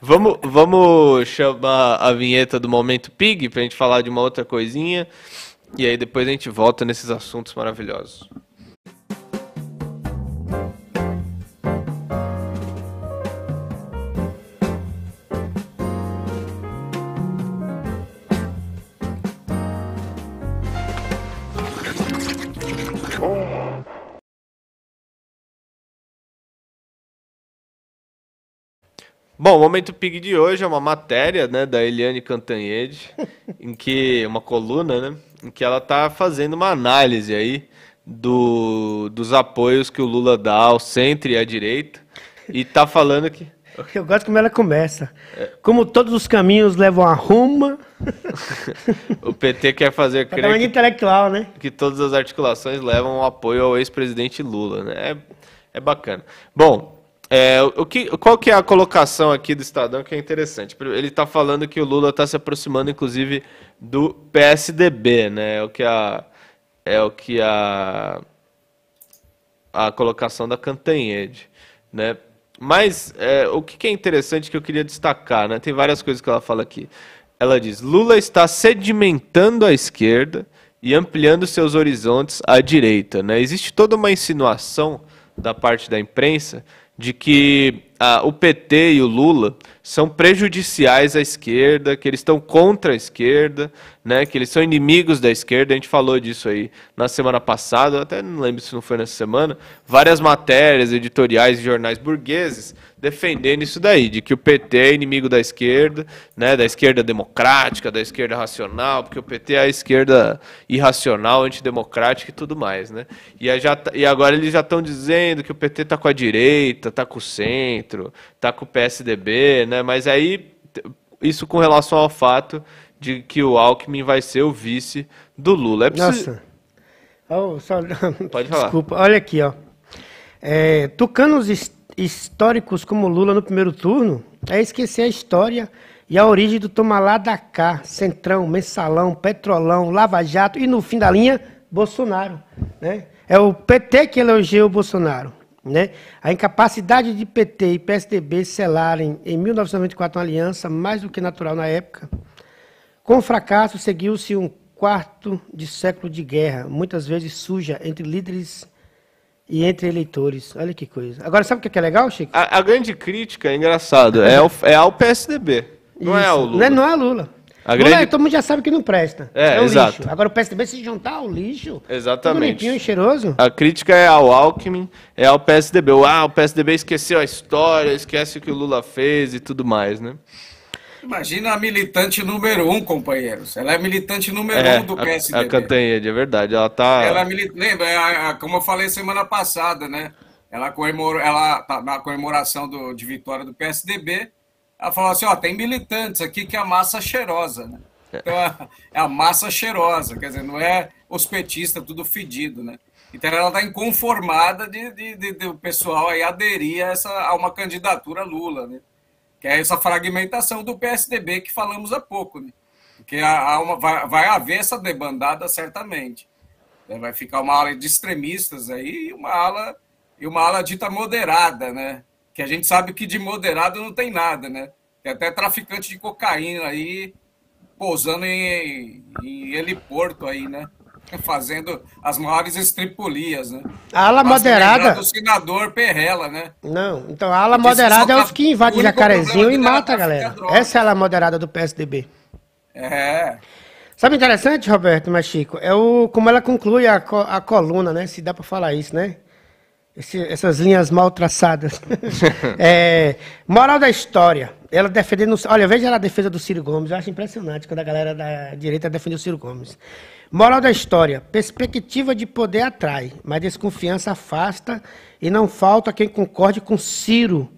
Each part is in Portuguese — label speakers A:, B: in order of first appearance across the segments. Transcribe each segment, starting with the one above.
A: vamos, vamos chamar a vinheta do Momento Pig para a gente falar de uma outra coisinha. E aí depois a gente volta nesses assuntos maravilhosos. Oh. Bom, o Momento Pig de hoje é uma matéria né, da Eliane Cantanhede, em que uma coluna, né, em que ela está fazendo uma análise aí do, dos apoios que o Lula dá ao centro e à direita, e está falando que...
B: Eu gosto como ela começa. É. Como todos os caminhos levam a Roma.
A: o PT quer fazer crer é que,
B: intelectual, né?
A: que todas as articulações levam apoio ao ex-presidente Lula. Né? É, é bacana. Bom, é, o que, qual que é a colocação aqui do Estadão que é interessante? Ele está falando que o Lula está se aproximando, inclusive, do PSDB, né? É o que a, é o que a, a colocação da Cantanhede, né? Mas é, o que é interessante que eu queria destacar, né? Tem várias coisas que ela fala aqui. Ela diz: Lula está sedimentando a esquerda e ampliando seus horizontes à direita, né? Existe toda uma insinuação da parte da imprensa de que ah, o PT e o Lula são prejudiciais à esquerda, que eles estão contra a esquerda, né, que eles são inimigos da esquerda. A gente falou disso aí na semana passada, até não lembro se não foi nessa semana. Várias matérias, editoriais e jornais burgueses defendendo isso daí, de que o PT é inimigo da esquerda, né, da esquerda democrática, da esquerda racional, porque o PT é a esquerda irracional, antidemocrática e tudo mais, né? E, já, tá, e agora eles já estão dizendo que o PT está com a direita, está com o centro, está com o PSDB, né? Né? Mas aí, isso com relação ao fato de que o Alckmin vai ser o vice do Lula. É preciso... Nossa.
B: Oh, só... Pode falar. Desculpa, olha aqui, ó. É, tucanos históricos como Lula no primeiro turno é esquecer a história e a origem do Tomalá da cá, Centrão, Mensalão, Petrolão, Lava Jato e, no fim da linha, Bolsonaro. Né? É o PT que elogia o Bolsonaro né? A incapacidade de PT e PSDB selarem em 1994 uma aliança mais do que natural na época. Com o fracasso seguiu-se um quarto de século de guerra, muitas vezes suja entre líderes e entre eleitores. Olha que coisa. Agora, sabe o que é legal, Chico?
A: A, a grande crítica, é engraçado, é, o, é ao PSDB. Não Isso. é ao Lula. Não é, não é ao Lula. A grande...
B: todo mundo já sabe que não presta. É, é um exato. Lixo. Agora o PSDB se juntar ao lixo.
A: Exatamente. Bonitinho e cheiroso. A crítica é ao Alckmin, é ao PSDB. Ah, o PSDB esqueceu a história, esquece o que o Lula fez e tudo mais, né?
C: Imagina a militante número um, companheiros. Ela é militante número é, um do PSDB. A,
A: Cantanhede, é verdade. Ela tá. Ela é
C: Lembra, é a, a, como eu falei semana passada, né? Ela comemorou, ela tá na comemoração do, de vitória do PSDB ela falou assim: ó, tem militantes aqui que é a massa cheirosa, né? Então, é, é a massa cheirosa, quer dizer, não é os petistas tudo fedido, né? Então ela está inconformada de, de, de, de, o pessoal aí aderir a, essa, a uma candidatura Lula, né? Que é essa fragmentação do PSDB que falamos há pouco, né? Porque há uma, vai, vai haver essa debandada certamente. É, vai ficar uma ala de extremistas aí e uma ala, e uma ala dita moderada, né? que a gente sabe que de moderado não tem nada, né? Tem até traficante de cocaína aí pousando em, em heliporto aí, né? Fazendo as maiores estripulias, né?
B: A ala moderada. O
C: senador Perrela, né? Não, então
B: a ala moderada é tá os que invadem Jacarezinho e é mata a galera. Essa é a ala moderada do PSDB.
C: É.
B: Sabe interessante, Roberto Machico? É o como ela conclui a, a coluna, né? Se dá para falar isso, né? Esse, essas linhas mal traçadas. é, moral da história. Ela defendendo. Olha, veja ela a defesa do Ciro Gomes. Eu acho impressionante quando a galera da direita defende o Ciro Gomes. Moral da história. Perspectiva de poder atrai, mas desconfiança afasta e não falta quem concorde com Ciro.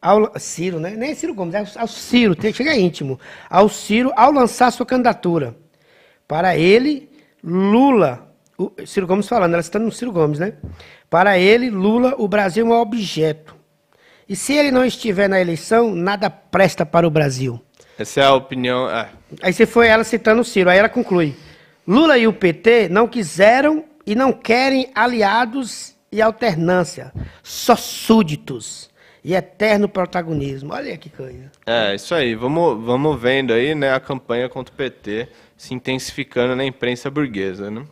B: Ao, Ciro, né? Nem Ciro Gomes, é ao é Ciro, chega íntimo. Ao Ciro, ao lançar sua candidatura. Para ele, Lula o Ciro Gomes falando, ela citando o Ciro Gomes, né? Para ele, Lula, o Brasil é um objeto. E se ele não estiver na eleição, nada presta para o Brasil.
A: Essa é a opinião. É.
B: Aí você foi ela citando o Ciro, aí ela conclui. Lula e o PT não quiseram e não querem aliados e alternância, só súditos e eterno protagonismo. Olha que coisa.
A: É, isso aí. Vamos, vamos vendo aí né, a campanha contra o PT se intensificando na imprensa burguesa, né?